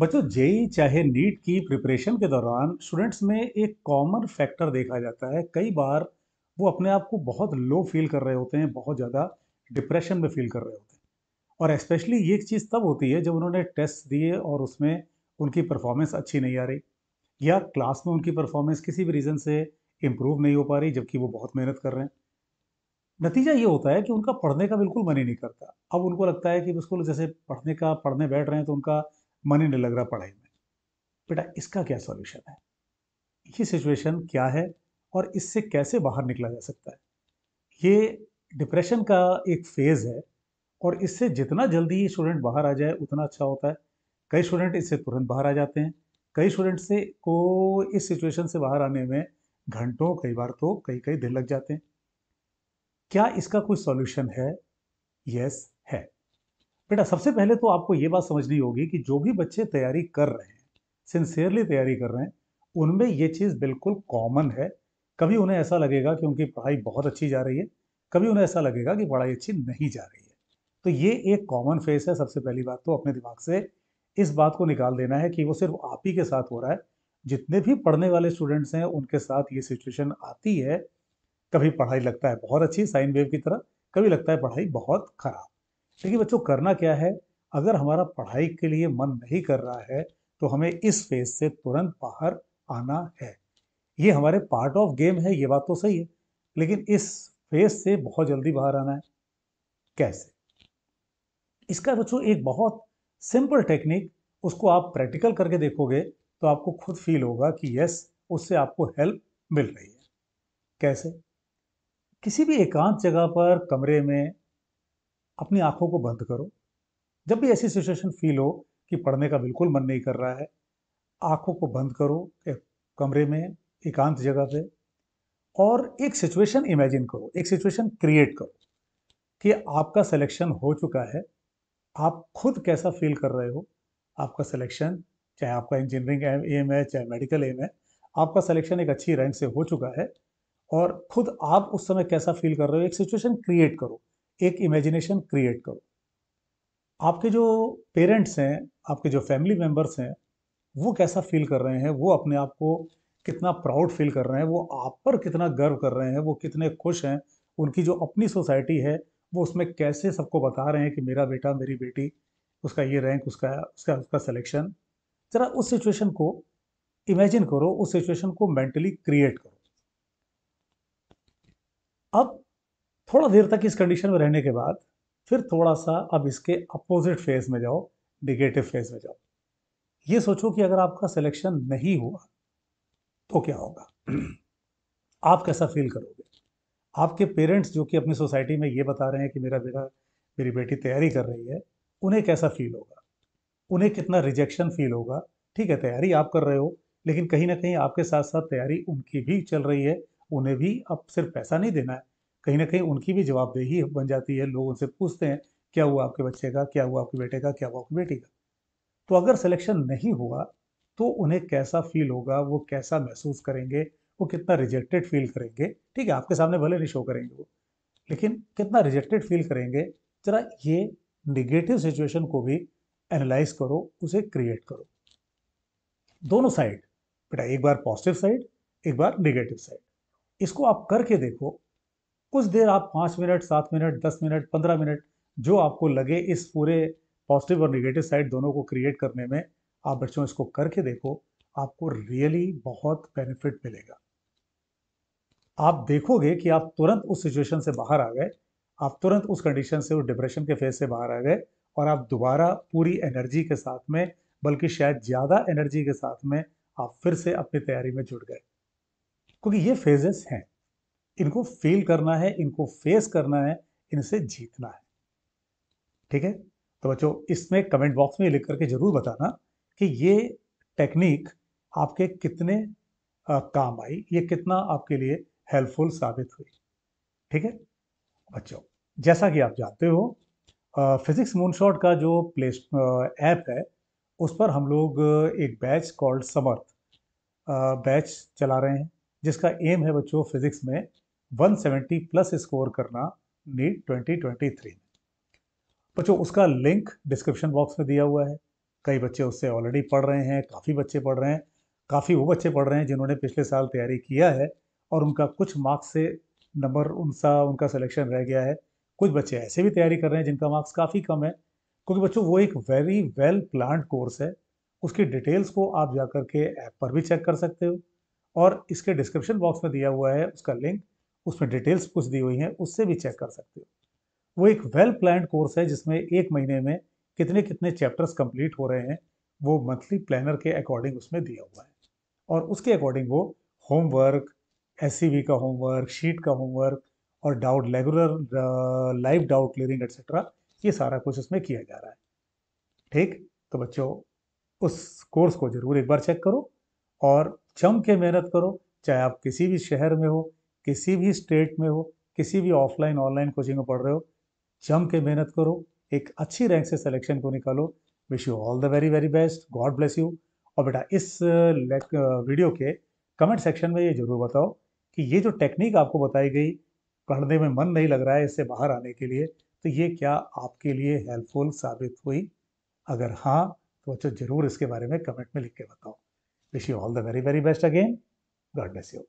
बच्चों जेई चाहे नीट की प्रिपरेशन के दौरान स्टूडेंट्स में एक कॉमन फैक्टर देखा जाता है कई बार वो अपने आप को बहुत लो फील कर रहे होते हैं बहुत ज़्यादा डिप्रेशन में फील कर रहे होते हैं और स्पेशली ये चीज़ तब होती है जब उन्होंने टेस्ट दिए और उसमें उनकी परफॉर्मेंस अच्छी नहीं आ रही या क्लास में उनकी परफॉर्मेंस किसी भी रीज़न से इम्प्रूव नहीं हो पा रही जबकि वो बहुत मेहनत कर रहे हैं नतीजा ये होता है कि उनका पढ़ने का बिल्कुल मन ही नहीं करता अब उनको लगता है कि बिल्कुल जैसे पढ़ने का पढ़ने बैठ रहे हैं तो उनका मन ही नहीं लग रहा पढ़ाई में बेटा इसका क्या सॉल्यूशन है ये सिचुएशन क्या है और इससे कैसे बाहर निकला जा सकता है ये डिप्रेशन का एक फेज़ है और इससे जितना जल्दी स्टूडेंट बाहर आ जाए उतना अच्छा होता है कई स्टूडेंट इससे तुरंत बाहर आ जाते हैं कई स्टूडेंट से को इस सिचुएशन से बाहर आने में घंटों कई बार तो कई कई दिन लग जाते हैं क्या इसका कोई सॉल्यूशन है यस बेटा सबसे पहले तो आपको ये बात समझनी होगी कि जो भी बच्चे तैयारी कर रहे हैं सिंसियरली तैयारी कर रहे हैं उनमें ये चीज़ बिल्कुल कॉमन है कभी उन्हें ऐसा लगेगा कि उनकी पढ़ाई बहुत अच्छी जा रही है कभी उन्हें ऐसा लगेगा कि पढ़ाई अच्छी नहीं जा रही है तो ये एक कॉमन फेस है सबसे पहली बात तो अपने दिमाग से इस बात को निकाल देना है कि वो सिर्फ आप ही के साथ हो रहा है जितने भी पढ़ने वाले स्टूडेंट्स हैं उनके साथ ये सिचुएशन आती है कभी पढ़ाई लगता है बहुत अच्छी साइन वेव की तरह कभी लगता है पढ़ाई बहुत खराब देखिए बच्चों करना क्या है अगर हमारा पढ़ाई के लिए मन नहीं कर रहा है तो हमें इस फेज से तुरंत बाहर आना है ये हमारे पार्ट ऑफ गेम है ये बात तो सही है लेकिन इस फेज से बहुत जल्दी बाहर आना है कैसे इसका बच्चों एक बहुत सिंपल टेक्निक उसको आप प्रैक्टिकल करके देखोगे तो आपको खुद फील होगा कि यस उससे आपको हेल्प मिल रही है कैसे किसी भी एकांत जगह पर कमरे में अपनी आंखों को बंद करो जब भी ऐसी सिचुएशन फील हो कि पढ़ने का बिल्कुल मन नहीं कर रहा है आंखों को बंद करो एक कमरे में एकांत जगह पे और एक सिचुएशन इमेजिन करो एक सिचुएशन क्रिएट करो कि आपका सिलेक्शन हो चुका है आप खुद कैसा फील कर रहे हो आपका सिलेक्शन चाहे आपका इंजीनियरिंग एम है चाहे मेडिकल एम है आपका सिलेक्शन एक अच्छी रैंक से हो चुका है और खुद आप उस समय कैसा फील कर रहे हो एक सिचुएशन क्रिएट करो एक इमेजिनेशन क्रिएट करो आपके जो पेरेंट्स हैं आपके जो फैमिली मेम्बर्स हैं वो कैसा फील कर रहे हैं वो अपने आप को कितना प्राउड फील कर रहे हैं वो आप पर कितना गर्व कर रहे हैं वो कितने खुश हैं उनकी जो अपनी सोसाइटी है वो उसमें कैसे सबको बता रहे हैं कि मेरा बेटा मेरी बेटी उसका ये रैंक उसका उसका उसका सिलेक्शन ज़रा उस सिचुएशन को इमेजिन करो उस सिचुएशन को मेंटली क्रिएट करो अब थोड़ा देर तक इस कंडीशन में रहने के बाद फिर थोड़ा सा अब इसके अपोजिट फेज में जाओ निगेटिव फेज में जाओ ये सोचो कि अगर आपका सिलेक्शन नहीं हुआ तो क्या होगा आप कैसा फील करोगे आपके पेरेंट्स जो कि अपनी सोसाइटी में ये बता रहे हैं कि मेरा बेटा मेरी बेटी तैयारी कर रही है उन्हें कैसा फील होगा उन्हें कितना रिजेक्शन फील होगा ठीक है तैयारी आप कर रहे हो लेकिन कहीं ना कहीं आपके साथ साथ तैयारी उनकी भी चल रही है उन्हें भी अब सिर्फ पैसा नहीं देना है कहीं ना कहीं उनकी भी जवाबदेही बन जाती है लोग उनसे पूछते हैं क्या हुआ आपके बच्चे का क्या हुआ आपके बेटे का क्या हुआ आपकी बेटी का तो अगर सिलेक्शन नहीं हुआ तो उन्हें कैसा फील होगा वो कैसा महसूस करेंगे वो कितना रिजेक्टेड फील करेंगे ठीक है आपके सामने भले नहीं शो करेंगे वो लेकिन कितना रिजेक्टेड फील करेंगे जरा ये निगेटिव सिचुएशन को भी एनालाइज करो उसे क्रिएट करो दोनों साइड बेटा एक बार पॉजिटिव साइड एक बार निगेटिव साइड इसको आप करके देखो कुछ देर आप पाँच मिनट सात मिनट दस मिनट पंद्रह मिनट जो आपको लगे इस पूरे पॉजिटिव और निगेटिव साइड दोनों को क्रिएट करने में आप बच्चों इसको करके देखो आपको रियली बहुत बेनिफिट मिलेगा आप देखोगे कि आप तुरंत उस सिचुएशन से बाहर आ गए आप तुरंत उस कंडीशन से उस डिप्रेशन के फेज से बाहर आ गए और आप दोबारा पूरी एनर्जी के साथ में बल्कि शायद ज़्यादा एनर्जी के साथ में आप फिर से अपनी तैयारी में जुड़ गए क्योंकि ये फेजेस हैं इनको फील करना है इनको फेस करना है इनसे जीतना है ठीक है तो बच्चों इसमें कमेंट बॉक्स में लिख करके ज़रूर बताना कि ये टेक्निक आपके कितने आ, काम आई ये कितना आपके लिए हेल्पफुल साबित हुई ठीक है बच्चों जैसा कि आप जानते हो फिजिक्स मूनशॉट का जो प्ले ऐप है उस पर हम लोग एक बैच कॉल्ड समर्थ बैच चला रहे हैं जिसका एम है बच्चों फिजिक्स में 170 प्लस स्कोर करना नीट 2023 में बच्चों उसका लिंक डिस्क्रिप्शन बॉक्स में दिया हुआ है कई बच्चे उससे ऑलरेडी पढ़ रहे हैं काफ़ी बच्चे पढ़ रहे हैं काफ़ी वो बच्चे पढ़ रहे हैं जिन्होंने पिछले साल तैयारी किया है और उनका कुछ मार्क्स से नंबर उनसा उनका सिलेक्शन रह गया है कुछ बच्चे ऐसे भी तैयारी कर रहे हैं जिनका मार्क्स काफ़ी कम है क्योंकि बच्चों वो एक वेरी वेल प्लान कोर्स है उसकी डिटेल्स को आप जा के ऐप पर भी चेक कर सकते हो और इसके डिस्क्रिप्शन बॉक्स में दिया हुआ है उसका लिंक उसमें डिटेल्स कुछ दी हुई हैं उससे भी चेक कर सकते हो वो एक वेल प्लान कोर्स है जिसमें एक महीने में कितने कितने चैप्टर्स कंप्लीट हो रहे हैं वो मंथली प्लानर के अकॉर्डिंग उसमें दिया हुआ है और उसके अकॉर्डिंग वो होमवर्क एस का होमवर्क शीट का होमवर्क और doubt regular live doubt clearing etcetera ये सारा कुछ उसमें किया जा रहा है ठीक तो बच्चों उस कोर्स को ज़रूर एक बार चेक करो और जम के मेहनत करो चाहे आप किसी भी शहर में हो किसी भी स्टेट में हो किसी भी ऑफलाइन ऑनलाइन कोचिंग में पढ़ रहे हो जम के मेहनत करो एक अच्छी रैंक से सिलेक्शन को निकालो wish you all the very very best God bless you और बेटा इस वीडियो के कमेंट सेक्शन में ये ज़रूर बताओ कि ये जो टेक्निक आपको बताई गई पढ़ने में मन नहीं लग रहा है इससे बाहर आने के लिए तो ये क्या आपके लिए हेल्पफुल साबित हुई अगर हाँ तो अच्छा ज़रूर इसके बारे में कमेंट में लिख के बताओ wish you all the very very best again God bless you